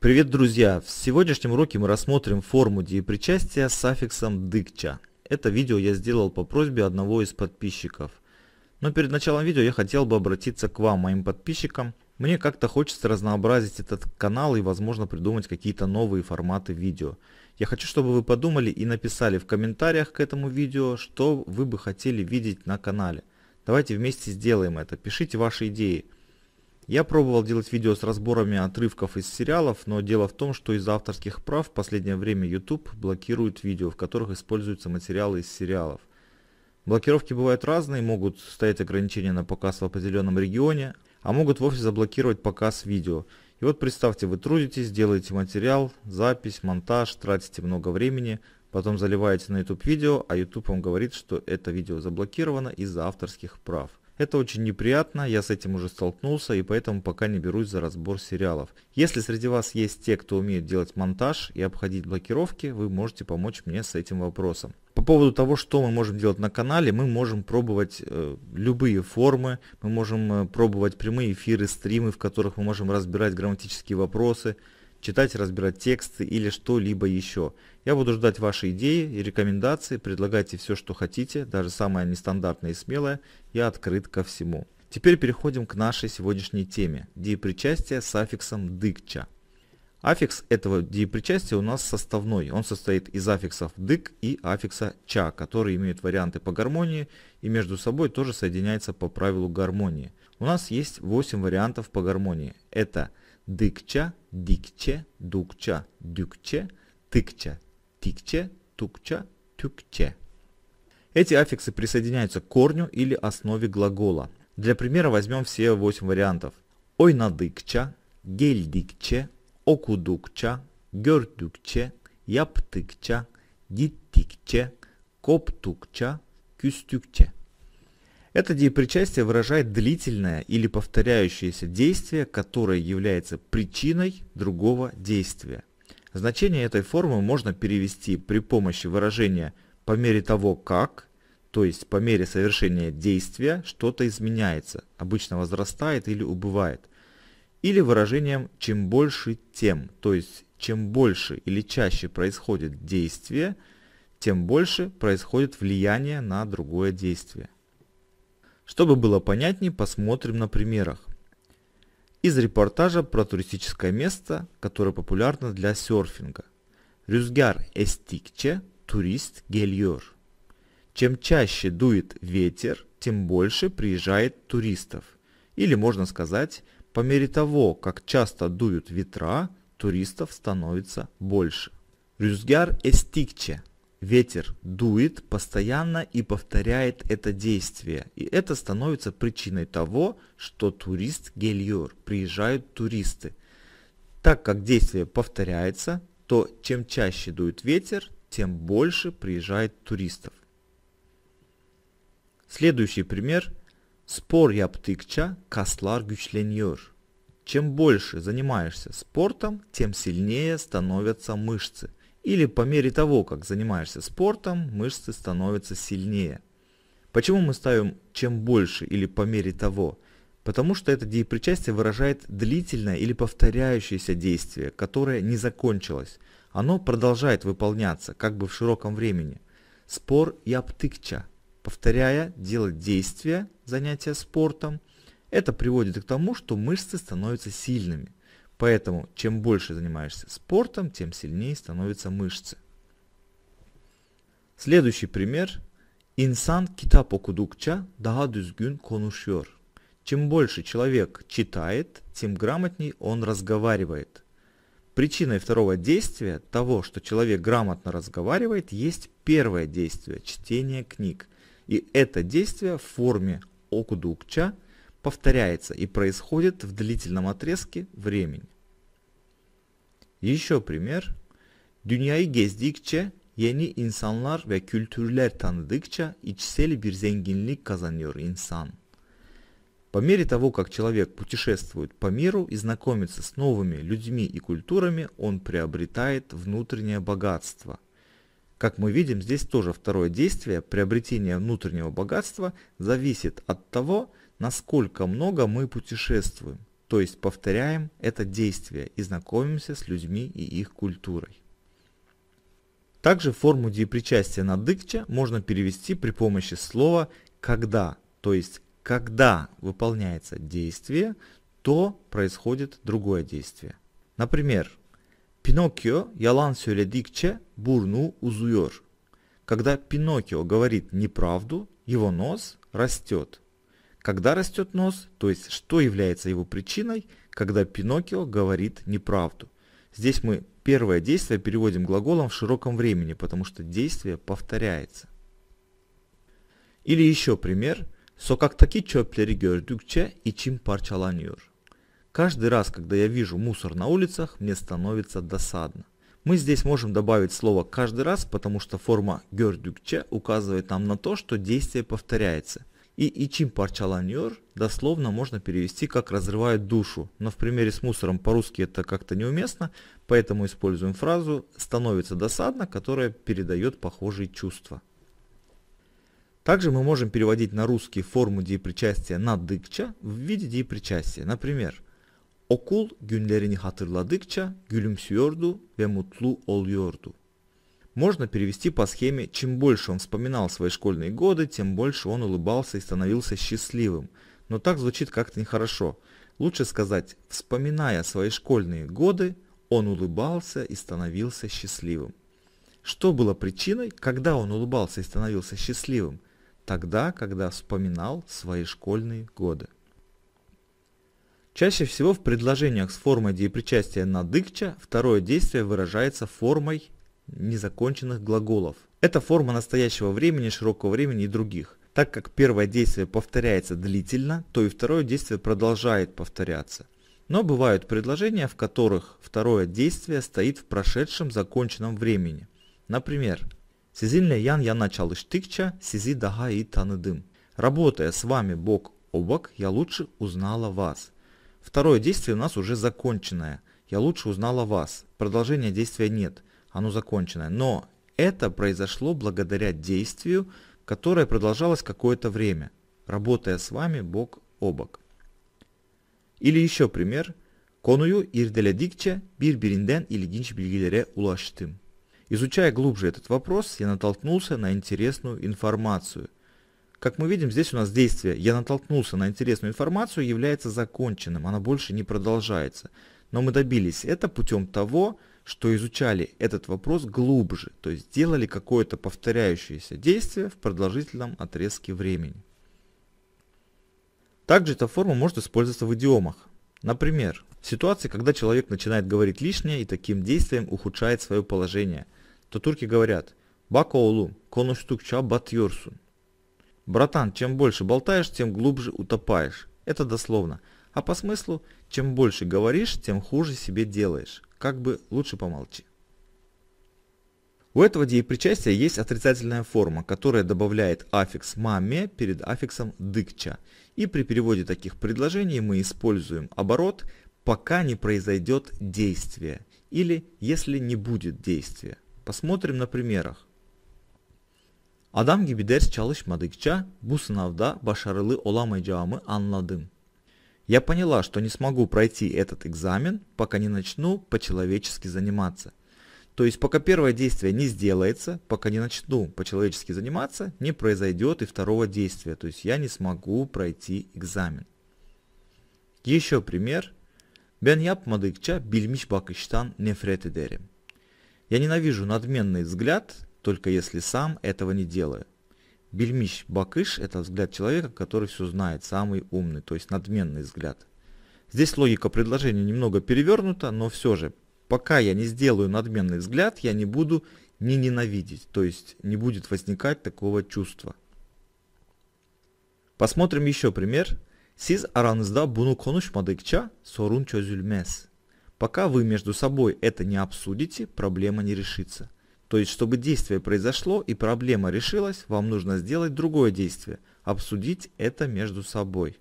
Привет, друзья! В сегодняшнем уроке мы рассмотрим форму деепричастия с аффиксом «дыкча». Это видео я сделал по просьбе одного из подписчиков. Но перед началом видео я хотел бы обратиться к вам, моим подписчикам. Мне как-то хочется разнообразить этот канал и возможно придумать какие-то новые форматы видео. Я хочу, чтобы вы подумали и написали в комментариях к этому видео, что вы бы хотели видеть на канале. Давайте вместе сделаем это, пишите ваши идеи. Я пробовал делать видео с разборами отрывков из сериалов, но дело в том, что из-за авторских прав в последнее время YouTube блокирует видео, в которых используются материалы из сериалов. Блокировки бывают разные, могут стоять ограничения на показ в определенном регионе, а могут вовсе заблокировать показ видео. И вот представьте, вы трудитесь, делаете материал, запись, монтаж, тратите много времени, потом заливаете на YouTube видео, а YouTube вам говорит, что это видео заблокировано из-за авторских прав. Это очень неприятно, я с этим уже столкнулся и поэтому пока не берусь за разбор сериалов. Если среди вас есть те, кто умеет делать монтаж и обходить блокировки, вы можете помочь мне с этим вопросом. По поводу того, что мы можем делать на канале, мы можем пробовать э, любые формы, мы можем э, пробовать прямые эфиры, стримы, в которых мы можем разбирать грамматические вопросы, читать, разбирать тексты или что-либо еще. Я буду ждать ваши идеи и рекомендации, предлагайте все, что хотите, даже самое нестандартное и смелое, я открыт ко всему. Теперь переходим к нашей сегодняшней теме – деепричастие с аффиксом «дыкча». Аффикс этого деепричастия у нас составной. Он состоит из аффиксов «дык» и аффикса «ча», которые имеют варианты по гармонии и между собой тоже соединяются по правилу гармонии. У нас есть 8 вариантов по гармонии. Это – дыкча, дикче, дукча, дюкче, тыкча, тикче, тукча, тюкче. Эти аффиксы присоединяются к корню или основе глагола. Для примера возьмем все 8 вариантов. Ойнадыкча, гельдикче, окудукча, гёрдюкче, яптыкча, диттикче, коптукча, küstükçe. Это деепричастие выражает длительное или повторяющееся действие, которое является причиной другого действия. Значение этой формы можно перевести при помощи выражения «по мере того как», то есть по мере совершения действия что-то изменяется, обычно возрастает или убывает, или выражением «чем больше, тем», то есть чем больше или чаще происходит действие, тем больше происходит влияние на другое действие. Чтобы было понятнее, посмотрим на примерах. Из репортажа про туристическое место, которое популярно для серфинга. Рюзгар эстикче, турист гельер. Чем чаще дует ветер, тем больше приезжает туристов. Или можно сказать, по мере того, как часто дуют ветра, туристов становится больше. Рюзгар эстикче Ветер дует постоянно и повторяет это действие. И это становится причиной того, что турист гельюр, приезжают туристы. Так как действие повторяется, то чем чаще дует ветер, тем больше приезжает туристов. Следующий пример. Спор яптыкча каслар гючлениор. Чем больше занимаешься спортом, тем сильнее становятся мышцы или по мере того, как занимаешься спортом, мышцы становятся сильнее. Почему мы ставим чем больше или по мере того? Потому что это деепричастие выражает длительное или повторяющееся действие, которое не закончилось. Оно продолжает выполняться, как бы в широком времени. Спор и аптыкча. Повторяя, делать действия, занятия спортом, это приводит к тому, что мышцы становятся сильными. Поэтому чем больше занимаешься спортом, тем сильнее становятся мышцы. Следующий пример. Инсан kitap окудукча daha düzgün konuşuyor. Чем больше человек читает, тем грамотней он разговаривает. Причиной второго действия, того, что человек грамотно разговаривает, есть первое действие – чтение книг. И это действие в форме окудукча – повторяется и происходит в длительном отрезке времени. Еще пример. Dünyayı gezdikçe yeni insanlar ve kültürler tanıdıkça içsel bir zenginlik kazanıyor insan. По мере того, как человек путешествует по миру и знакомится с новыми людьми и культурами, он приобретает внутреннее богатство. Как мы видим, здесь тоже второе действие, приобретение внутреннего богатства, зависит от того, насколько много мы путешествуем, то есть повторяем это действие и знакомимся с людьми и их культурой. Также форму деепричастия на дыкча можно перевести при помощи слова «когда», то есть когда выполняется действие, то происходит другое действие. Например, Пиноккио ялан дикче бурну узуyor. Когда Пиноккио говорит неправду, его нос растет – когда растет нос, то есть что является его причиной, когда Пиноккио говорит неправду. Здесь мы первое действие переводим глаголом в широком времени, потому что действие повторяется. Или еще пример. Sokaktaki çöpleri gördükçe içim parçalanıyor. Каждый раз, когда я вижу мусор на улицах, мне становится досадно. Мы здесь можем добавить слово «каждый раз», потому что форма «гёрдюкче» указывает нам на то, что действие повторяется – и ичин парчаланьор дословно можно перевести как «разрывает душу», но в примере с мусором по-русски это как-то неуместно, поэтому используем фразу «становится досадно», которая передает похожие чувства. Также мы можем переводить на русский форму деепричастия на дыкча в виде деепричастия. Например, «Окул гюнлерини хатырладыкча гюлümsüyordu ve mutlu oluyordu» можно перевести по схеме «чем больше он вспоминал свои школьные годы, тем больше он улыбался и становился счастливым». Но так звучит как-то нехорошо. Лучше сказать «вспоминая свои школьные годы, он улыбался и становился счастливым». Что было причиной, когда он улыбался и становился счастливым? Тогда, когда вспоминал свои школьные годы. Чаще всего в предложениях с формой деепричастия на дыкча второе действие выражается формой незаконченных глаголов. Это форма настоящего времени, широкого времени и других. Так как первое действие повторяется длительно, то и второе действие продолжает повторяться. Но бывают предложения, в которых второе действие стоит в прошедшем законченном времени. Например, «Сизинле ян я начал иштыкча, сизи дага и таныдым». Работая с вами бок о бок, я лучше узнала вас. Второе действие у нас уже законченное. Я лучше узнала вас. Продолжения действия нет оно законченное. Но это произошло благодаря действию, которое продолжалось какое-то время, работая с вами бок о бок. Или еще пример. Konuyu irdeledikçe birbirinden ilginç bilgilere ulaştım. Изучая глубже этот вопрос, я натолкнулся на интересную информацию. Как мы видим, здесь у нас действие «я натолкнулся на интересную информацию» является законченным, она больше не продолжается. Но мы добились это путем того, что изучали этот вопрос глубже, то есть делали какое-то повторяющееся действие в продолжительном отрезке времени. Также эта форма может использоваться в идиомах. Например, в ситуации, когда человек начинает говорить лишнее и таким действием ухудшает свое положение, то турки говорят «Бакоулу, конуштукча батьорсун». Братан, чем больше болтаешь, тем глубже утопаешь. Это дословно. А по смыслу, чем больше говоришь, тем хуже себе делаешь как бы лучше помолчи. У этого деепричастия есть отрицательная форма, которая добавляет аффикс «маме» перед аффиксом «дыкча». И при переводе таких предложений мы используем оборот «пока не произойдет действие» или «если не будет действия». Посмотрим на примерах. Адам gibi ders мадыкча bu башарылы başarılı olamayacağımı anladım. Я поняла, что не смогу пройти этот экзамен, пока не начну по-человечески заниматься. То есть пока первое действие не сделается, пока не начну по-человечески заниматься, не произойдет и второго действия. То есть я не смогу пройти экзамен. Еще пример. Ben yapmadıkça bilmiş bakıştan nefret ederim. Я ненавижу надменный взгляд, только если сам этого не делаю. Бельмиш Бакыш – это взгляд человека, который все знает, самый умный, то есть надменный взгляд. Здесь логика предложения немного перевернута, но все же, пока я не сделаю надменный взгляд, я не буду не ненавидеть, то есть не будет возникать такого чувства. Посмотрим еще пример. Siz aranızda bunu konuşmadıkça sorun çözülmez. Пока вы между собой это не обсудите, проблема не решится. То есть, чтобы действие произошло и проблема решилась, вам нужно сделать другое действие, обсудить это между собой.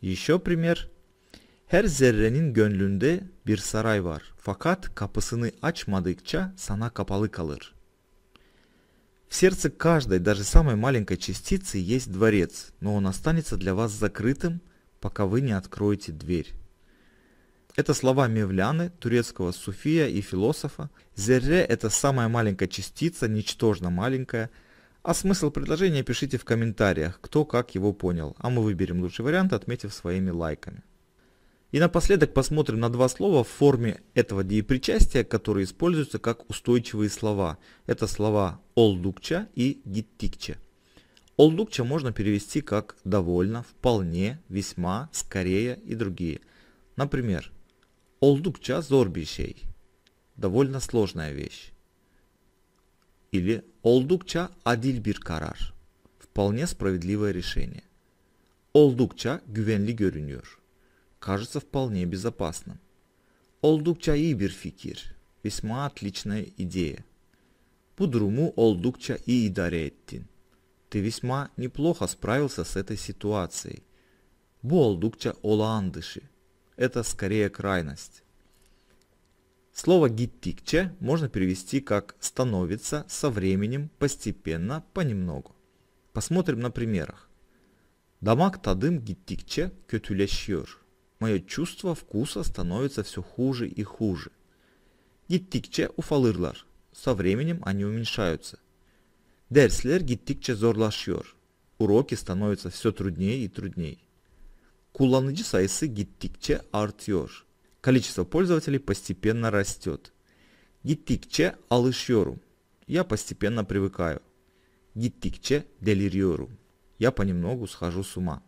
Еще пример. Her zerrenin gönlünde bir saray var. Fakat kapısını açmadıkça sana kapalı kalır. В сердце каждой, даже самой маленькой частицы есть дворец, но он останется для вас закрытым, пока вы не откроете дверь. Это слова Мевляны, турецкого суфия и философа. Зерре – это самая маленькая частица, ничтожно маленькая. А смысл предложения пишите в комментариях, кто как его понял, а мы выберем лучший вариант, отметив своими лайками. И напоследок посмотрим на два слова в форме этого деепричастия, которые используются как устойчивые слова. Это слова «олдукча» и «гиттикча». «Олдукча» можно перевести как «довольно», «вполне», «весьма», «скорее» и другие. Например, Oldukça zor bir şey. Довольно сложная вещь. Или oldukça adil bir karar. Вполне справедливое решение. Oldukça güvenli görünüyor. Кажется вполне безопасным. Oldukça iyi bir fikir. Весьма отличная идея. Bu durumu oldukça iyi idare ettin. Ты весьма неплохо справился с этой ситуацией. Bu oldukça olağan dışı это скорее крайность. Слово «гиттикче» можно перевести как «становится», «со временем», «постепенно», «понемногу». Посмотрим на примерах. Дамак тадым гиттикче kötüleşiyor. Мое чувство вкуса становится все хуже и хуже. Гиттикче уфалырлар. Со временем они уменьшаются. Дерслер гиттикче zorlaşıyor. Уроки становятся все труднее и труднее. Kullanıcı sayısı gittikçe artıyor. Количество пользователей постепенно растет. Gittikçe alışıyorum. Я постепенно привыкаю. Gittikçe deliriyorum. Я понемногу схожу с ума.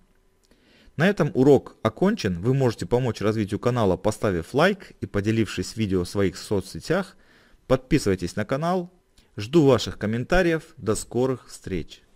На этом урок окончен. Вы можете помочь развитию канала, поставив лайк и поделившись видео в своих соцсетях. Подписывайтесь на канал. Жду ваших комментариев. До скорых встреч!